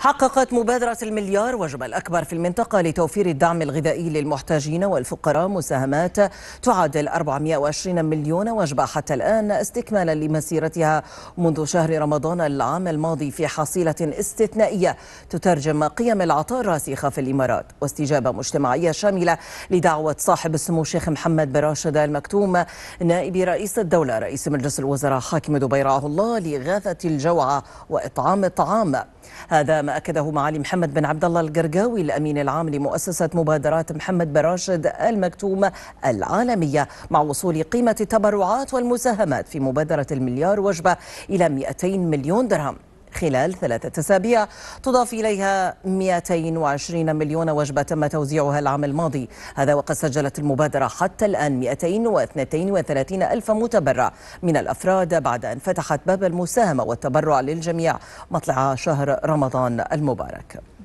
حققت مبادرة المليار وجب الأكبر في المنطقة لتوفير الدعم الغذائي للمحتاجين والفقراء مساهمات تعادل 420 مليون وجبة حتى الآن استكمالا لمسيرتها منذ شهر رمضان العام الماضي في حصيلة استثنائية تترجم قيم العطاء الراسخة في الإمارات واستجابة مجتمعية شاملة لدعوة صاحب السمو الشيخ محمد بن راشد المكتوم نائب رئيس الدولة رئيس مجلس الوزراء حاكم دبي رعاه الله لإغاثة الجوعى وإطعام الطعام هذا ما أكده معالي محمد بن عبد الله القرقاوي الأمين العام لمؤسسة مبادرات محمد بن راشد المكتوم العالمية مع وصول قيمة التبرعات والمساهمات في مبادرة المليار وجبة إلى 200 مليون درهم خلال ثلاثة أسابيع تضاف إليها 220 مليون وجبة تم توزيعها العام الماضي هذا وقد سجلت المبادرة حتى الآن 232 ألف متبرع من الأفراد بعد أن فتحت باب المساهمة والتبرع للجميع مطلع شهر رمضان المبارك